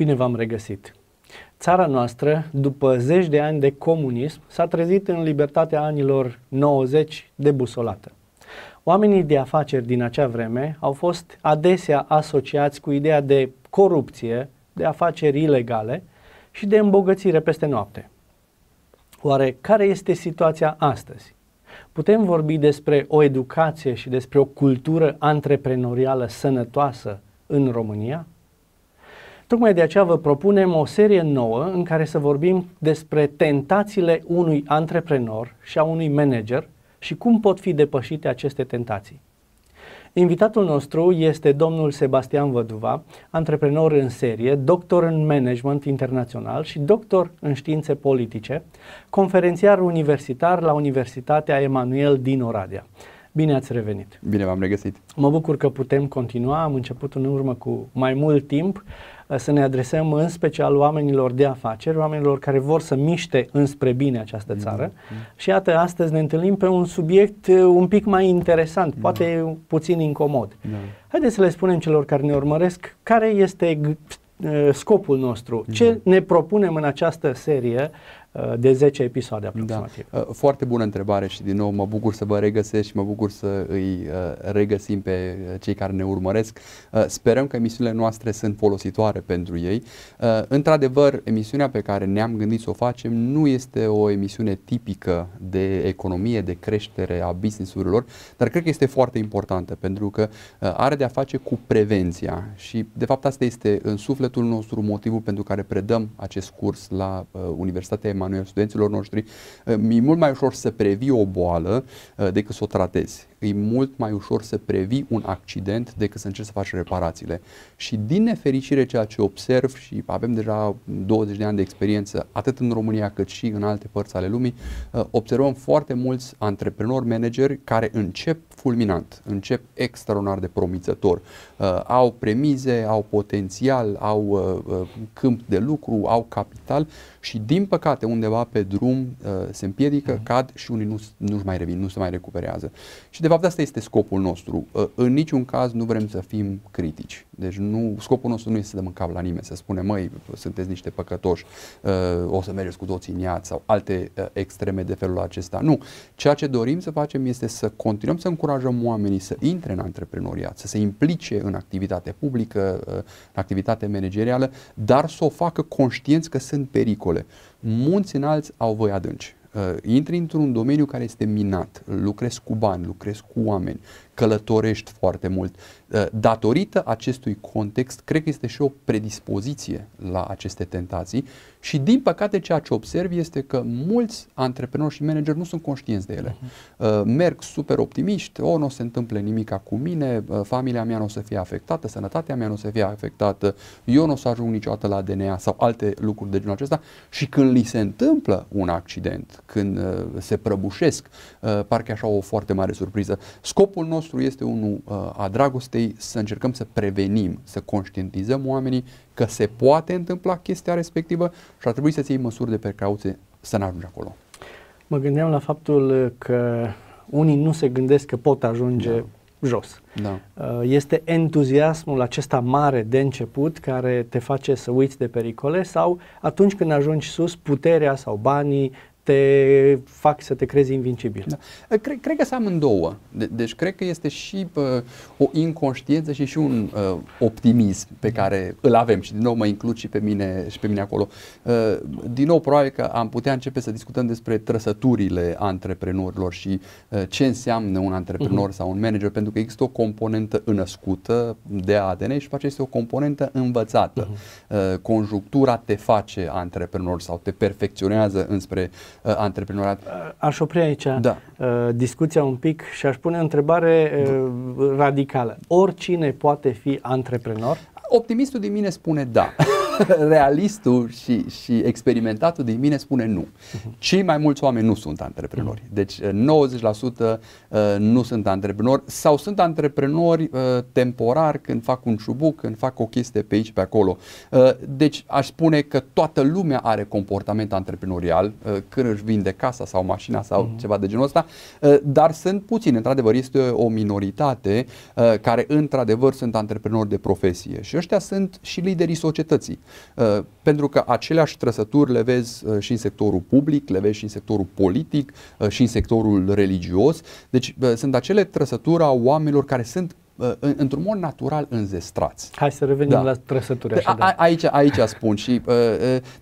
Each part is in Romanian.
Bine v-am regăsit! Țara noastră, după zeci de ani de comunism, s-a trezit în libertatea anilor 90 de busolată. Oamenii de afaceri din acea vreme au fost adesea asociați cu ideea de corupție, de afaceri ilegale și de îmbogățire peste noapte. Oare care este situația astăzi? Putem vorbi despre o educație și despre o cultură antreprenorială sănătoasă în România? Tocmai de aceea vă propunem o serie nouă în care să vorbim despre tentațiile unui antreprenor și a unui manager și cum pot fi depășite aceste tentații. Invitatul nostru este domnul Sebastian Văduva, antreprenor în serie, doctor în management internațional și doctor în științe politice, conferențiar universitar la Universitatea Emanuel din Oradea. Bine ați revenit! Bine v-am regăsit! Mă bucur că putem continua, am început în urmă cu mai mult timp să ne adresăm în special oamenilor de afaceri, oamenilor care vor să miște înspre bine această mhm, țară. Mm-hmm. Și iată, astăzi ne întâlnim pe un subiect uh, un pic mai interesant, da. poate puțin incomod. Da. Haideți să le spunem celor care ne urmăresc care este uh, scopul nostru, ce mhm. ne propunem în această serie Uh, de 10 episoade aproximativ. Da. Uh, foarte bună întrebare și din nou mă bucur să vă regăsesc și mă bucur să îi uh, regăsim pe cei care ne urmăresc. Sperăm că emisiunile noastre sunt folositoare pentru ei. Într-adevăr, emisiunea pe care ne-am gândit să o facem nu este o emisiune tipică de economie, de creștere a business-urilor, dar cred că este foarte importantă pentru că are de a face cu prevenția și de fapt asta este în sufletul nostru motivul pentru care predăm acest curs la Universitatea acum studenților noștri, eh, e mult mai ușor să previi o boală eh, decât să o tratezi e mult mai ușor să previi un accident decât să încerci să faci reparațiile. Și din nefericire ceea ce observ și avem deja 20 de ani de experiență, atât în România cât și în alte părți ale lumii, uh, observăm foarte mulți antreprenori, manageri care încep fulminant, încep extraordinar de promițător. Uh, au premize, au potențial, au uh, câmp de lucru, au capital și din păcate undeva pe drum se împiedică, mhm. cad și unii nu, nu mai revin, nu se mai recuperează. Și de fapt, asta este scopul nostru. Ă, în niciun caz nu vrem să fim critici. Deci nu, scopul nostru nu este să dăm în cap la nimeni, să spunem, măi, sunteți niște păcătoși, ă, o să mergeți cu toții în iad sau alte ă, extreme de felul acesta. Nu. Ceea ce dorim să facem este să continuăm să încurajăm oamenii să intre în antreprenoriat, să se implice în activitate publică, în activitate managerială, dar să o facă conștienți că sunt pericole. Munți înalți au voi adânci uh, intri într-un domeniu care este minat, lucrezi cu bani, lucrezi cu oameni, călătorești foarte mult. Eh, datorită acestui context, cred că este și o predispoziție la aceste tentații și din păcate ceea ce observ este că mulți antreprenori și manageri nu sunt conștienți de ele. Uh-huh. Merg super optimiști, o, nu se întâmplă nimica cu mine, eh, familia mea nu o să fie afectată, sănătatea mea nu o să fie afectată, eu nu o să ajung niciodată la DNA sau alte lucruri de genul acesta și când li se întâmplă un accident, când se prăbușesc, parcă așa o foarte mare surpriză. Scopul nostru nostru este unul uh, a dragostei să încercăm să prevenim, să conștientizăm oamenii că se poate întâmpla chestia respectivă și ar trebui să ții iei măsuri de precauție să nu ajungi acolo. Mă gândeam la faptul că unii nu se gândesc că pot ajunge da. jos. Da. Uh, este entuziasmul acesta mare de început care te face să uiți de pericole sau atunci când ajungi sus, puterea sau banii te fac să te crezi invincibil. Da. Cred, cred că sunt amândouă. De, deci cred că este și pă, o inconștiență și și un uh, optimism pe care îl avem și din nou mă includ și pe mine, și pe mine acolo. Uh, din nou, probabil că am putea începe să discutăm despre trăsăturile antreprenorilor și uh, ce înseamnă un antreprenor uh-huh. sau un manager, pentru că există o componentă înăscută de ADN și face este o componentă învățată. Uh-huh. Uh, conjunctura te face antreprenor sau te perfecționează înspre uh, antreprenorat. Uh, aș opri aici uh, da. uh, discuția un pic și aș pune o întrebare uh, da. radicală. Oricine poate fi antreprenor? Optimistul din mine spune da. realistul și, și experimentatul din mine spune nu. Mhm. Cei mai mulți oameni nu sunt antreprenori. Mhm. Deci 90% eh, eh, nu sunt antreprenori sau sunt antreprenori eh, temporar când fac un ciubuc, când fac o chestie pe aici, pe acolo. Deci aș spune că toată lumea are comportament antreprenorial când își vinde casa sau mașina sau mm. ceva de genul ăsta, dar sunt puțini. Într-adevăr, este o minoritate care într-adevăr sunt antreprenori de profesie și ăștia sunt și liderii societății. Uh, pentru că aceleași trăsături le vezi uh, și în sectorul public, le vezi și în sectorul politic, uh, și în sectorul religios. Deci sunt acele trăsături a oamenilor care sunt într-un mod natural înzestrați. Hai să revenim da. la trăsături. Deci, Așa, a, aici, aici spun și uh,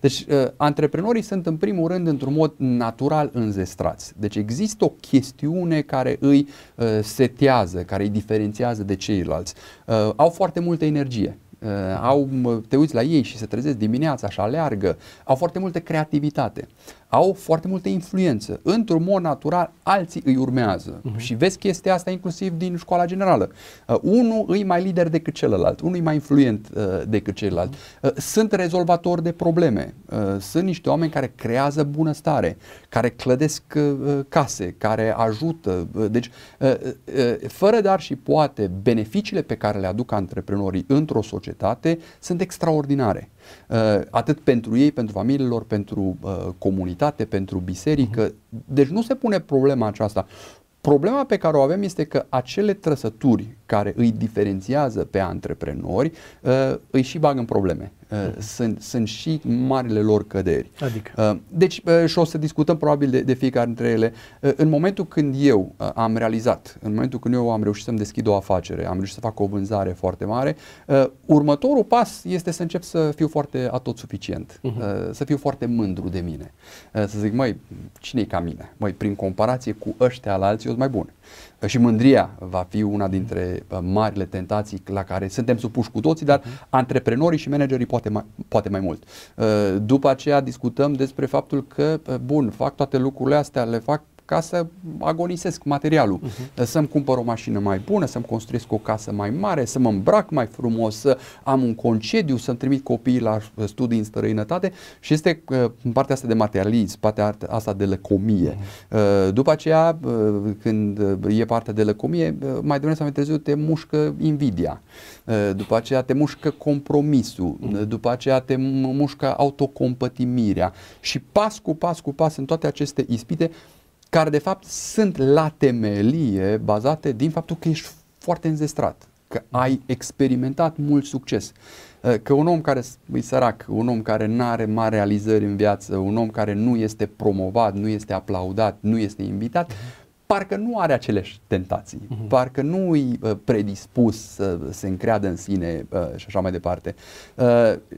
deci uh, antreprenorii sunt în primul rând într-un mod natural înzestrați. Deci există o chestiune care îi uh, setează, care îi diferențiază de ceilalți. Uh, au foarte multă energie Uh, au, te uiți la ei și se trezesc dimineața și aleargă, au foarte multă creativitate, au foarte multă influență. Într-un mod natural, alții îi urmează uh-huh. și vezi chestia asta inclusiv din școala generală. Uh, unul îi mai lider decât celălalt, unul e mai influent uh, decât celălalt. Mhm. Uh, sunt rezolvatori de probleme, uh, sunt niște oameni care creează bunăstare, care clădesc uh, uh, case, care ajută. Uh, deci, fără dar și poate, beneficiile pe care le aduc antreprenorii într-o societate sunt extraordinare. Atât pentru ei, pentru familiilor, lor, pentru comunitate, pentru biserică. Mhm. Deci nu se pune problema aceasta. Problema pe care o avem este că acele trăsături care îi diferențiază pe antreprenori, uh, îi și bagă în probleme. Uh, mhm. Sunt, sunt și marile lor căderi. Adică. Uh, deci, și o să discutăm probabil de, de fiecare dintre ele. În momentul când eu am realizat, în momentul când eu am reușit să-mi deschid o afacere, am reușit să fac o vânzare foarte mare, următorul pas este să încep să fiu foarte atot suficient, uh-huh. Mhm. să fiu foarte mândru de mine. Să zic, mai cine e ca mine? mai prin comparație cu ăștia la alții, eu sunt mai bun. Și mândria va fi una dintre Uh, marile tentații la care suntem supuși cu toții, dar mhm. antreprenorii și managerii poate mai, poate mai mult. Uh, după aceea discutăm despre faptul că, uh, bun, fac toate lucrurile astea, le fac ca să agonisesc materialul, uh-huh. să-mi cumpăr o mașină mai bună, să-mi construiesc o casă mai mare, să mă îmbrac mai frumos, să am un concediu, să-mi trimit copiii la studii în străinătate și este uh, în partea asta de materialism, partea asta de lăcomie. Uh-huh. după aceea, uh, când uh, e partea de lăcomie, mai devreme sau mai târziu te mușcă invidia, după aceea te mușcă compromisul, mhm. după aceea te mușcă autocompătimirea și pas cu pas cu pas în toate aceste ispite care de fapt sunt la temelie bazate din faptul că ești foarte înzestrat, că ai experimentat mult succes, uh, că un om care e sărac, un om care nu are mari realizări în viață, un om care nu este promovat, nu este aplaudat, nu este invitat, parcă nu are aceleași tentații, uh-huh. parcă nu e uh, predispus să se încreadă în sine uh, și așa mai departe.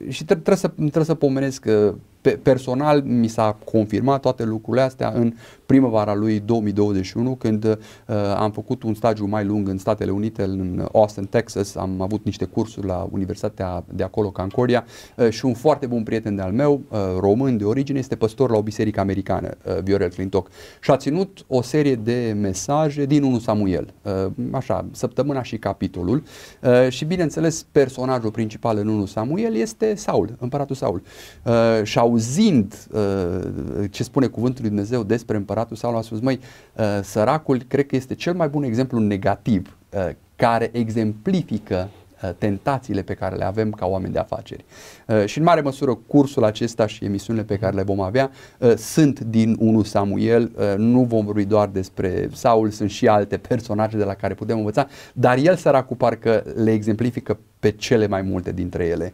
și trebuie tre- să, tre- să pomenesc că pe, personal mi s-a confirmat toate lucrurile astea în primăvara lui 2021, când uh, am făcut un stagiu mai lung în Statele Unite, în Austin, Texas, am avut niște cursuri la Universitatea de acolo, Concordia, uh, și un foarte bun prieten de-al meu, uh, român de origine, este păstor la o biserică americană, uh, Viorel Clintoc, și a ținut o serie de mesaje din 1 Samuel, uh, așa, săptămâna și capitolul, uh, și bineînțeles personajul principal în 1 Samuel este Saul, împăratul Saul. Uh, și auzind uh, ce spune cuvântul lui Dumnezeu despre împăratul împăratul Saul a spus, măi, uh, săracul cred că este cel mai bun exemplu negativ uh, care exemplifică uh, tentațiile pe care le avem ca oameni de afaceri. Și în mare măsură cursul acesta și emisiunile pe care le vom avea sunt din 1 Samuel, nu vom vorbi doar despre Saul, sunt și alte personaje de la care putem învăța, dar el săracul parcă le exemplifică pe cele mai multe dintre ele.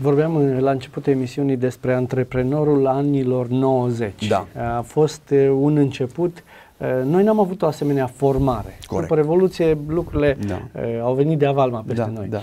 Vorbeam uh, la începutul emisiunii despre antreprenorul anilor 90. Da. A fost uh, un început. Uh, noi n-am avut o asemenea formare. Corect. După Revoluție lucrurile da. au venit de avalma peste da, noi. Da.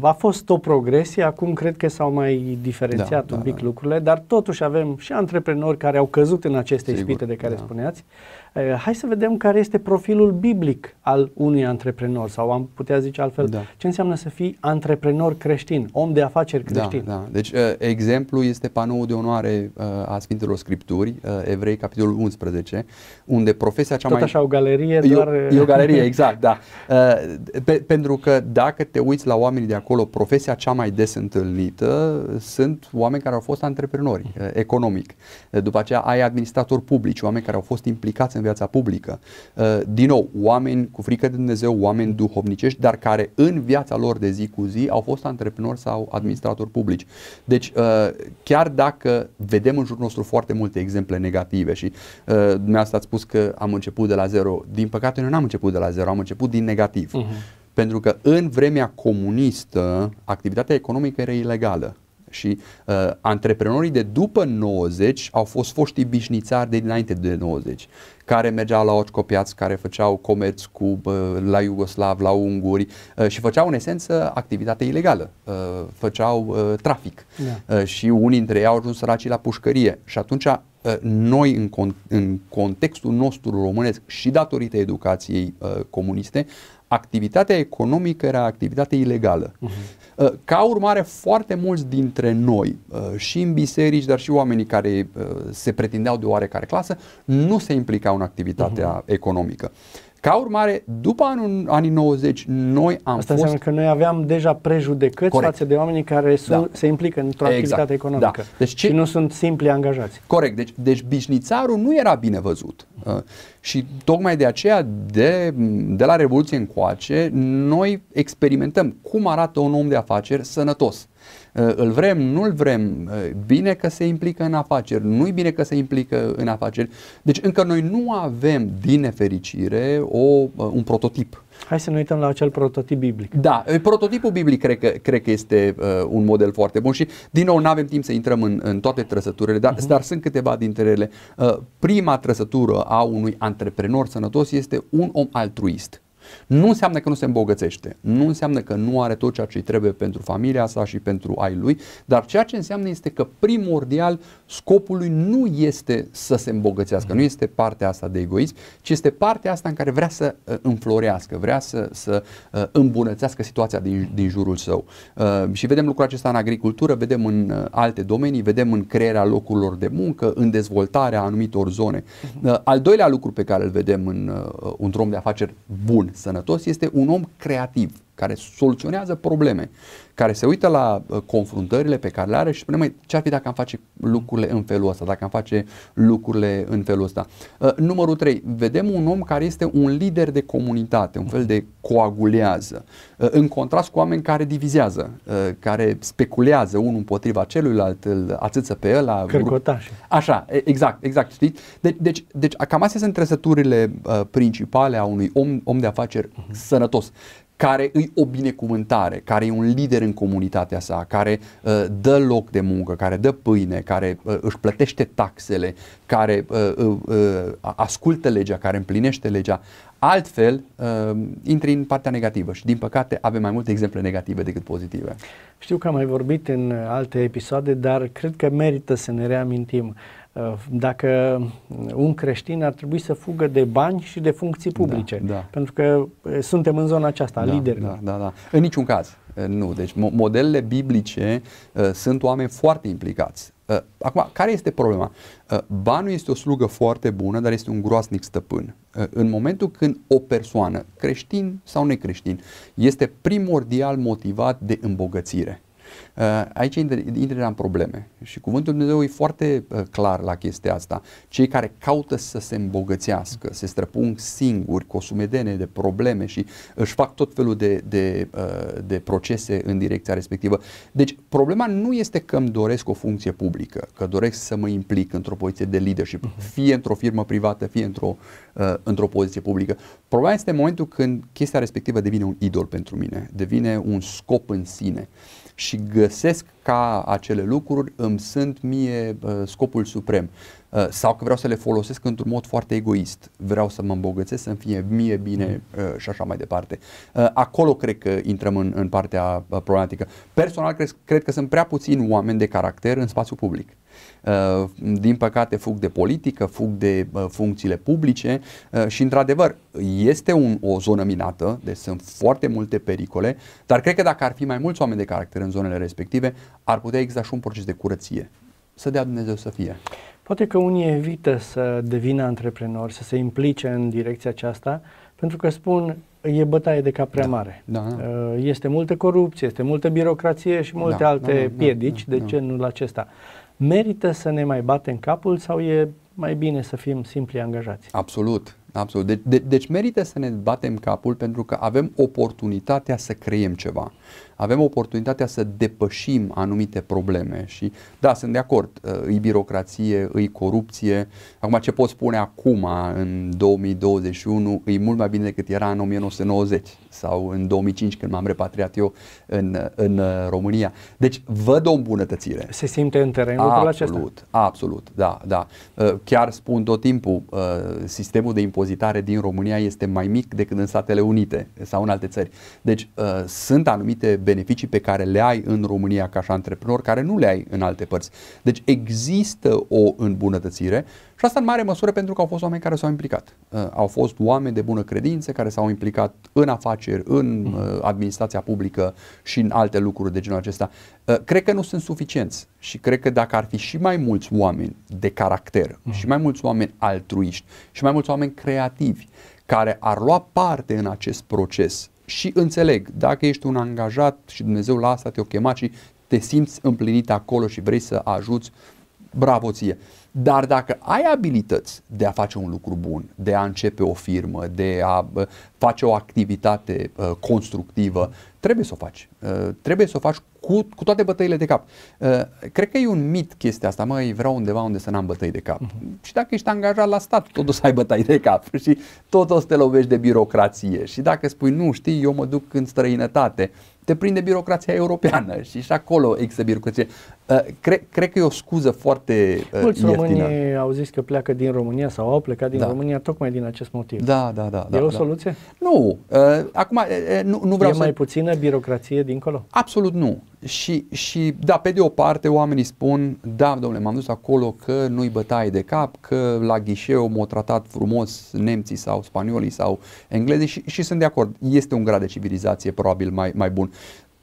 A fost o progresie, acum cred că s-au mai diferențiat da, un da, pic da. lucrurile, dar totuși avem și antreprenori care au căzut în aceste Sigur, ispite de care da. spuneați. Eh, hai să vedem care este profilul biblic al unui antreprenor sau am putea zice altfel, da. ce înseamnă să fii antreprenor creștin, om de afaceri da, creștin. Da, da. Deci eh, exemplu este panoul de onoare eh, a Sfintelor Scripturi, Evrei, capitolul 11, unde profesia cea Tot mai... Tot așa o galerie, e, doar... E o galerie, exact, da. Pe, pentru că dacă te uiți la oamenii de acolo, profesia cea mai des întâlnită sunt oameni care au fost antreprenori economic. După aceea ai administratori publici, oameni care au fost implicați în în viața publică. Uh, din nou, oameni cu frică de Dumnezeu, oameni duhovnicești, dar care în viața lor de zi cu zi au fost antreprenori sau administratori publici. Deci, uh, chiar dacă vedem în jurul nostru foarte multe exemple negative și uh, dumneavoastră ați spus că am început de la zero, din păcate noi nu am început de la zero, am început din negativ. Uh-huh. Pentru că în vremea comunistă, activitatea economică era ilegală și uh, antreprenorii de după 90 au fost foștii bișnițari de dinainte de 90 care mergeau la orcopiați, care făceau comerț cu la iugoslav, la unguri uh, și făceau în esență activitate ilegală, uh, făceau uh, trafic da. și unii dintre ei au ajuns săraci la pușcărie și atunci noi în, con- în contextul nostru românesc și datorită educației comuniste activitatea economică era activitate ilegală. Uh-huh. Ca urmare, foarte mulți dintre noi, uh, și în biserici, dar și oamenii care uh, se pretindeau de oarecare clasă, nu se implicau în activitatea uh-huh. economică. Ca urmare, după anul, anii 90, noi am Asta fost... înseamnă că noi aveam deja prejudecăți Corect. față de oamenii care da. se implică într-o exact. activitate da. economică da. deci ce... și nu sunt simpli angajați. Corect. Deci, deci bișnițarul nu era bine văzut. Uh, și tocmai de aceea, de, de la Revoluție încoace, noi experimentăm cum arată un om de afaceri sănătos. Eh, îl vrem, nu-l vrem, eh, bine că se implică în afaceri, nu-i bine că se implică în afaceri. Deci încă noi nu avem, din nefericire, o, eh, un prototip. Hai să ne uităm la acel prototip biblic. Da, prototipul biblic cred că, cred că este uh, un model foarte bun și, din nou, nu avem timp să intrăm în, în toate trăsăturile, dar, uh-huh. dar sunt câteva dintre ele. Uh, prima trăsătură a unui antreprenor sănătos este un om altruist. Nu înseamnă că nu se îmbogățește, nu înseamnă că nu are tot ceea ce îi trebuie pentru familia sa și pentru ai lui, dar ceea ce înseamnă este că primordial scopul lui nu este să se îmbogățească, nu este partea asta de egoism, ci este partea asta în care vrea să uh, înflorească, vrea să, să uh, îmbunătățească situația din, din jurul său. Uh, și vedem lucrul acesta în agricultură, vedem în alte domenii, vedem în crearea locurilor de muncă, în dezvoltarea anumitor zone. Mhm. Al doilea lucru pe care îl vedem în un om de afaceri bun, sănătos este un om creativ care soluționează probleme, care se uită la uh, confruntările pe care le are și spune, măi, ce ar fi dacă am face lucrurile în felul ăsta, dacă am face lucrurile în felul ăsta. Uh, numărul 3, vedem un om care este un lider de comunitate, un fel de coagulează, uh, în contrast cu oameni care divizează, care speculează unul împotriva celuilalt, îl atâță pe ăla. Cărcotaș. Așa, exact, exact, știi? Deci, deci, deci cam astea sunt trăsăturile principale a unui om, om de afaceri uh-huh. sănătos care îi o binecuvântare, care e un lider în comunitatea sa, care uh, dă loc de muncă, care dă pâine, care uh, își plătește taxele, care uh, uh, uh, ascultă legea, care împlinește legea, altfel uh, intri în partea negativă și din păcate avem mai multe exemple negative decât pozitive. Știu că am mai vorbit în alte episoade, dar cred că merită să ne reamintim. Uh, Uh, dacă un creștin ar trebui să fugă de bani și de funcții da, publice. Da, da. Pentru că uh, suntem în zona aceasta, da, lideri. Da, da, da. În niciun caz. Uh, nu. Deci modelele biblice uh, sunt oameni foarte implicați. Uh, acum, care este problema? Uh, banul este o slugă foarte bună, dar este un groasnic stăpân. Uh, în momentul când o persoană, creștin sau necreștin, este primordial motivat de îmbogățire Uh, aici intră în probleme și cuvântul Dumnezeu e foarte uh, clar la chestia asta. Cei care caută să se îmbogățească, se străpung singuri cu o sumedenie de probleme și își fac tot felul de, de, uh, de procese în direcția respectivă. Deci problema nu este că îmi doresc o funcție publică, că doresc să mă implic într-o poziție de leadership, mhm. fie într-o firmă privată, fie într-o, într-o poziție publică. Problema este momentul când chestia respectivă devine un idol pentru mine, devine un scop în sine și găsesc ca acele lucruri îmi sunt mie uh, scopul suprem uh, sau că vreau să le folosesc într-un mod foarte egoist, vreau să mă îmbogățesc, să-mi fie mie bine mm. Uh, și așa mai departe. Acolo cred că intrăm în, în partea problematică. Personal, cred, cred că sunt prea puțini oameni de caracter în spațiu public. Uh, din păcate fug de politică, fug de uh, funcțiile publice uh, și într-adevăr este un, o zonă minată, deci sunt foarte multe pericole, dar cred că dacă ar fi mai mulți oameni de caracter în zonele respective, ar putea exista și un proces de curăție. Să dea Dumnezeu să fie. Poate că unii evită să devină antreprenori, să se implice în direcția aceasta, pentru că spun e bătaie de cap prea da. mare. Da. Este multă corupție, este multă birocrație și multe da. alte da, da, da piedici, da, da, da. de la acesta merită să ne mai batem capul sau e mai bine să fim simpli angajați? Absolut. Absolut. De- deci, de- deci merită să ne batem capul pentru că avem oportunitatea să creiem ceva. Avem oportunitatea să depășim anumite probleme și da, sunt de acord, uh, îi birocrație, îi corupție. Acum ce pot spune acum în 2021 e mult mai bine decât era în 1990 sau în 2005 când m-am repatriat eu în, în uh, România. Deci văd o îmbunătățire. Se simte în teren absolut, lucrul acesta? Absolut, absolut, da, da. Uh, chiar spun tot timpul, sistemul de impozitare impozitare din România este mai mic decât în Statele Unite sau în alte țări. Deci uh, sunt anumite beneficii pe care le ai în România ca și antreprenor, care nu le ai în alte părți. Deci există o îmbunătățire și asta în mare măsură pentru că au fost oameni care s-au implicat. Uh, au fost oameni de bună credință care s-au implicat în afaceri, în uh, administrația publică și în alte lucruri de genul acesta. Uh, cred că nu sunt suficienți și cred că dacă ar fi și mai mulți oameni de caracter, uh și mai mulți oameni altruiști, și mai mulți oameni creativi care ar lua parte în acest proces și înțeleg, dacă ești un angajat și Dumnezeu la asta te o chema și te simți împlinit acolo și vrei să ajuți, bravo ție. Dar dacă ai abilități de a face un lucru bun, de a începe o firmă, de a face o activitate uh, constructivă, trebuie să o faci. Uh, trebuie să o faci cu, cu toate bătăile de cap. Uh, cred că e un mit chestia asta, măi, vreau undeva unde să n-am bătăi de cap. Uh-huh. Și dacă ești angajat la stat, tot o să ai bătăi de cap și tot o să te lovești de birocrație. Și dacă spui, nu, știi, eu mă duc în străinătate, te prinde birocrația europeană și și acolo există birocrație. Uh, cre, cred că e o scuză foarte uh, Mulți ieftină. românii au zis că pleacă din România sau au plecat din da. România tocmai din acest motiv. Da, da, da. E da, o da. soluție? Da. Nu. Uh, acum, uh, uh, nu, nu vreau e să... mai puțină birocrație dincolo? Absolut nu. Și, și da, pe de o parte oamenii spun, da, domnule, m-am dus acolo că nu-i bătaie de cap, că la ghișeu m-au tratat frumos nemții sau spaniolii sau englezii și, și sunt de acord. Este un grad de civilizație probabil mai, mai bun.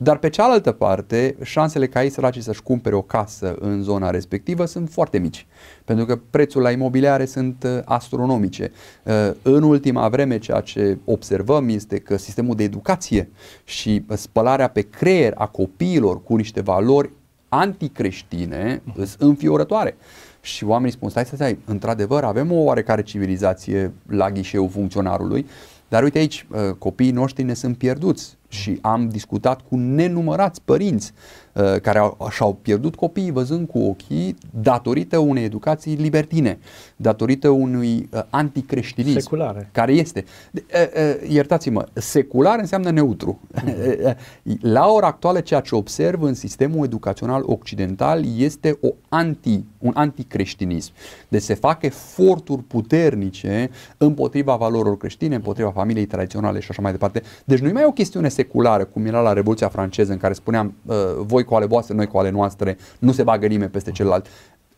Dar pe cealaltă parte, șansele ca ei săracii să-și cumpere o casă în zona respectivă sunt foarte mici, pentru că prețul la imobiliare sunt uh, astronomice. Uh, în ultima vreme, ceea ce observăm este că sistemul de educație și spălarea pe creier a copiilor cu niște valori anticreștine sunt înfiorătoare. Și oamenii spun, stai, stai, stai, într-adevăr avem o oarecare civilizație la ghișeul funcționarului, dar uite aici, uh, copiii noștri ne sunt pierduți și am discutat cu nenumărați părinți uh, care au, și-au pierdut copiii văzând cu ochii datorită unei educații libertine, datorită unui uh, anticreștinism. Seculare. Care este. De, uh, uh, iertați-mă, secular înseamnă neutru. Mhm. Uh, uh, la ora actuală ceea ce observ în sistemul educațional occidental este o anti, un anticreștinism. Deci se fac eforturi puternice împotriva valorilor creștine, împotriva familiei tradiționale și așa mai departe. Deci nu e mai o chestiune seculară, cum era la Revoluția franceză, în care spuneam ă, voi cu ale voastre, noi cu ale noastre, nu se bagă nimeni peste celălalt.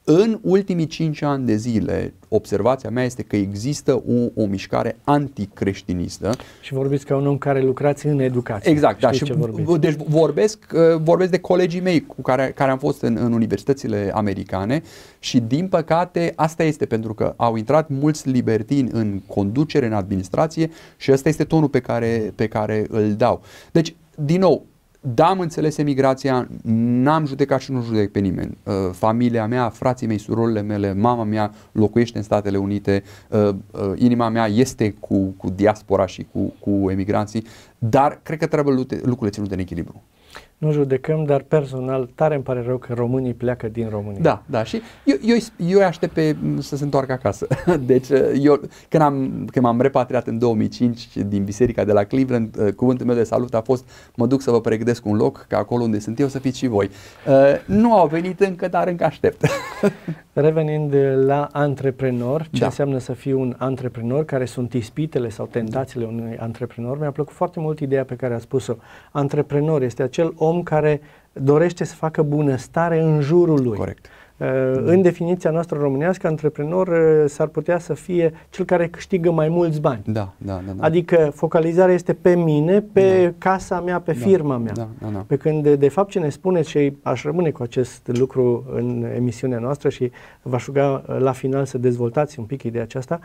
În ultimii 5 ani de zile, observația mea este că există o, o mișcare anticreștinistă. Și vorbiți ca un om care lucrați în educație. Exact, da. Și, vorbesc. Deci vorbesc, uh, vorbesc de colegii mei cu care, care am fost în, în universitățile americane și, din păcate, asta este pentru că au intrat mulți libertini în conducere, în administrație și ăsta este tonul pe care, pe care îl dau. Deci, din nou, da, am înțeles emigrația, n-am judecat și nu judec pe nimeni. Uh, familia mea, frații mei, surorile mele, mama mea locuiește în Statele Unite, uh, uh, inima mea este cu, cu diaspora și cu, cu emigranții, dar cred că trebuie lucrurile ținute în echilibru nu judecăm, dar personal tare îmi pare rău că românii pleacă din România. Da, da, și eu, eu, eu aștept pe, să se întoarcă acasă. Deci eu, când, am, când m-am repatriat în 2005 din biserica de la Cleveland, uh, cuvântul meu de salut a fost mă duc să vă pregătesc un loc, ca acolo unde sunt eu să fiți și voi. Uh, nu au venit încă, dar încă aștept. Revenind la antreprenor, ce da. înseamnă să fii un antreprenor, care sunt ispitele sau tentațiile unui antreprenor, mi-a plăcut foarte mult ideea pe care a spus-o. Antreprenor este acel om om care dorește să facă bunăstare în jurul lui. Corect. Uh, în definiția noastră românească, antreprenor uh, s-ar putea să fie cel care câștigă mai mulți bani. Da, da, da. da. Adică focalizarea este pe mine, pe da. casa mea, pe da, firma mea. Da, da, da. Pe când, de fapt, ce ne spuneți și aș rămâne cu acest lucru în emisiunea noastră și v-aș ruga uh, la final să dezvoltați un pic ideea aceasta,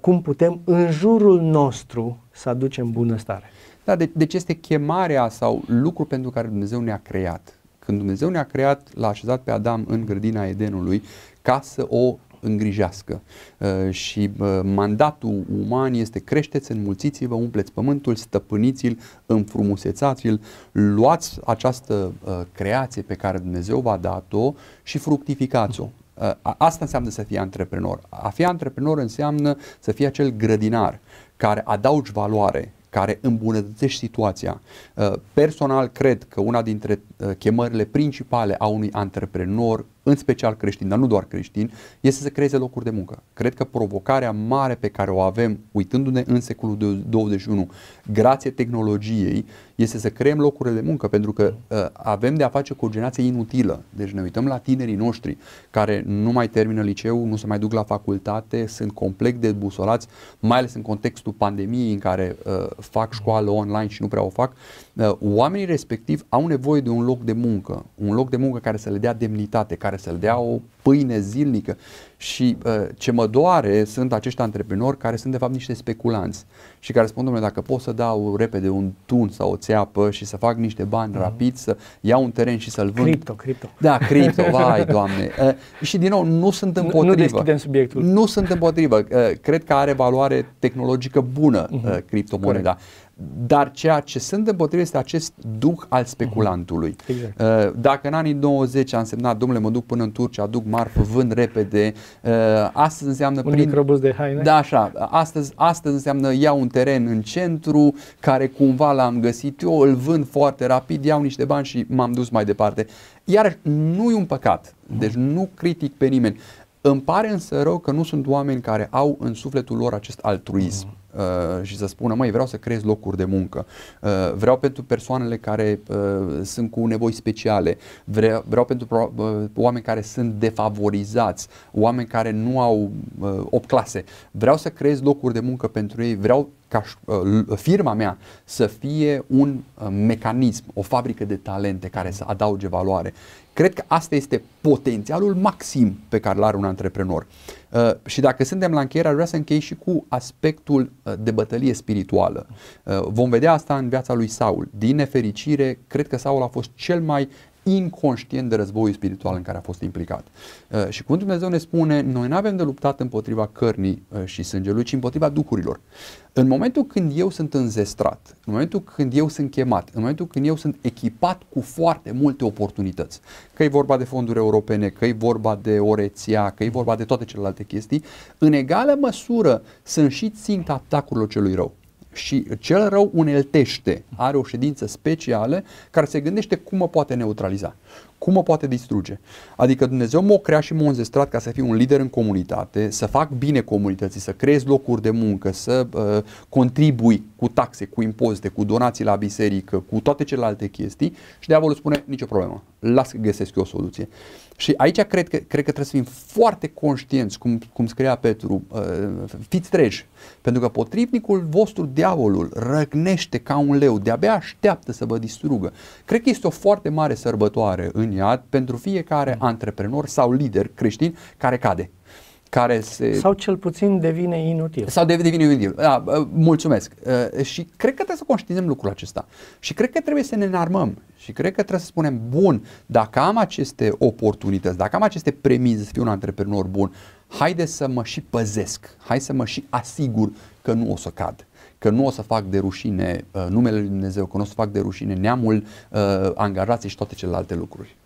cum putem în jurul nostru să aducem bunăstare. Da, de, deci este chemarea sau lucru pentru care Dumnezeu ne-a creat. Când Dumnezeu ne-a creat, l-a așezat pe Adam în grădina Edenului ca să o îngrijească. Uh, și uh, mandatul uman este creșteți, înmulțiți-vă, umpleți pământul, stăpâniți-l, înfrumusețați-l, luați această uh, creație pe care Dumnezeu v-a dat-o și fructificați-o. Uh, asta înseamnă să fii antreprenor. A fi antreprenor înseamnă să fii acel grădinar care adaugi valoare, care îmbunătățești situația. Uh, personal, cred că una dintre uh, chemările principale a unui antreprenor în special creștini, dar nu doar creștini, este să creeze locuri de muncă. Cred că provocarea mare pe care o avem, uitându-ne în secolul 21, grație tehnologiei, este să creăm locuri de muncă, pentru că uh, avem de a face cu o generație inutilă. Deci ne uităm la tinerii noștri care nu mai termină liceu, nu se mai duc la facultate, sunt complet debusolați, mai ales în contextul pandemiei în care uh, fac școală online și nu prea o fac. Uh, oamenii respectiv au nevoie de un loc de muncă, un loc de muncă care să le dea demnitate, care să-l dea o pâine zilnică. Și uh, ce mă doare sunt acești antreprenori care sunt de fapt niște speculanți și care spun, domnule, dacă pot să dau repede un tun sau o țeapă și să fac niște bani mm. rapid, să iau un teren și să-l vând. Cripto, cripto. Da, cripto, vai, doamne. Uh, și din nou, nu sunt împotrivă. Nu, nu deschidem subiectul. Nu sunt împotrivă. Uh, cred că are valoare tehnologică bună mhm. uh, criptomoneda. Corect dar ceea ce sunt împotrivă este acest duh al mhm. speculantului. Exact. Uh, dacă în anii 20 am semnat, domnule, mă duc până în Turcia, aduc marfă, vând repede, uh, astăzi înseamnă... Un prin... microbus de haine. Da, așa. Astăzi, astăzi înseamnă iau un teren în centru, care cumva l-am găsit eu, îl vând foarte rapid, iau niște bani și m-am dus mai departe. Iar nu e un păcat, mhm. deci nu critic pe nimeni. Îmi pare însă rău că nu sunt oameni care au în sufletul lor acest altruism. Uh, și să spună, măi, vreau să creez locuri de muncă, uh, vreau pentru persoanele care uh, sunt cu nevoi speciale, vreau, vreau pentru oameni care sunt defavorizați, oameni care nu au uh, 8 clase, vreau să creez locuri de muncă pentru ei, vreau ca firma mea să fie un mecanism, o fabrică de talente care să adauge valoare. Cred că asta este potențialul maxim pe care l are un antreprenor. Uh, și dacă suntem la încheiere, vreau să închei și cu aspectul uh, de bătălie spirituală. Uh, vom vedea asta în viața lui Saul. Din nefericire, cred că Saul a fost cel mai inconștient de războiul spiritual în care a fost implicat. Uh, și cum Dumnezeu ne spune, noi nu avem de luptat împotriva cărnii uh, și sângelui, ci împotriva duhurilor. În momentul când eu sunt înzestrat, în momentul când eu sunt chemat, în momentul când eu sunt echipat cu foarte multe oportunități, că e vorba de fonduri europene, că e vorba de o rețea, că e vorba de toate celelalte chestii, în egală măsură sunt și ținta atacurilor celui rău și cel rău uneltește, are o ședință specială care se gândește cum mă poate neutraliza, cum mă poate distruge. Adică Dumnezeu m-a creat și m-a înzestrat ca să fiu un lider în comunitate, să fac bine comunității, să creez locuri de muncă, să uh, contribui cu taxe, cu impozite, cu donații la biserică, cu toate celelalte chestii și diavolul spune nicio problemă, las că găsesc eu o soluție. Și aici cred că, cred că trebuie să fim foarte conștienți, cum, cum scria Petru, uh, fiți treji, pentru că potrivnicul vostru, diavolul, răgnește ca un leu, de-abia așteaptă să vă distrugă. Cred că este o foarte mare sărbătoare în iad pentru fiecare antreprenor sau lider creștin care cade care se... Sau cel puțin devine inutil. Sau devine inutil, da, mulțumesc. Ă, și cred că trebuie să conștientizăm lucrul acesta. Și cred că trebuie să ne înarmăm. Și cred că trebuie să spunem, bun, dacă am aceste oportunități, dacă am aceste premize să fiu un antreprenor bun, haide să mă și păzesc, hai să mă și asigur că nu o să cad că nu o să fac de rușine ă, numele Lui Dumnezeu, că nu o să fac de rușine neamul, ă, angajații și toate celelalte lucruri.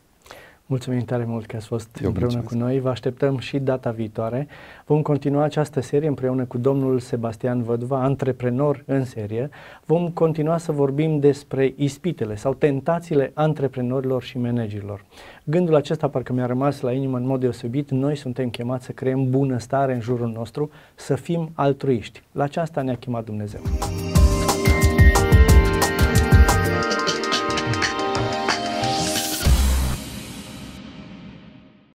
Mulțumim tare mult că ați fost Eu împreună mulțumesc. cu noi. Vă așteptăm și data viitoare. Vom continua această serie împreună cu domnul Sebastian Vădva, antreprenor în serie. Vom continua să vorbim despre ispitele sau tentațiile antreprenorilor și managerilor. Gândul acesta parcă mi-a rămas la inimă în mod deosebit. Noi suntem chemați să creăm bunăstare în jurul nostru, să fim altruiști. La aceasta ne-a chemat Dumnezeu.